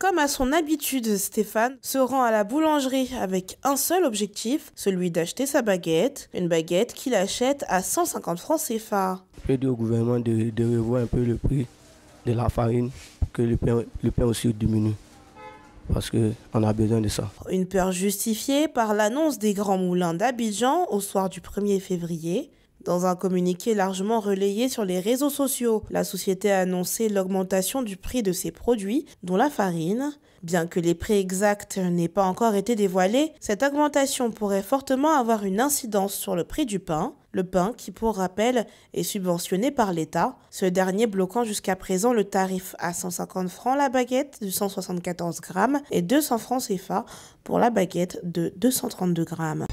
Comme à son habitude, Stéphane se rend à la boulangerie avec un seul objectif, celui d'acheter sa baguette, une baguette qu'il achète à 150 francs CFA. Je au gouvernement de, revoir un peu le prix de la farine que le pain aussi diminue parce qu'on a besoin de ça. Une peur justifiée par l'annonce des grands moulins d'Abidjan au soir du 1er février, dans un communiqué largement relayé sur les réseaux sociaux, la société a annoncé l'augmentation du prix de ses produits, dont la farine. Bien que les prix exacts n'aient pas encore été dévoilés, cette augmentation pourrait fortement avoir une incidence sur le prix du pain. Le pain, qui pour rappel est subventionné par l'État, ce dernier bloquant jusqu'à présent le tarif à 150 francs la baguette de 174 grammes et 200 francs CFA pour la baguette de 232 grammes.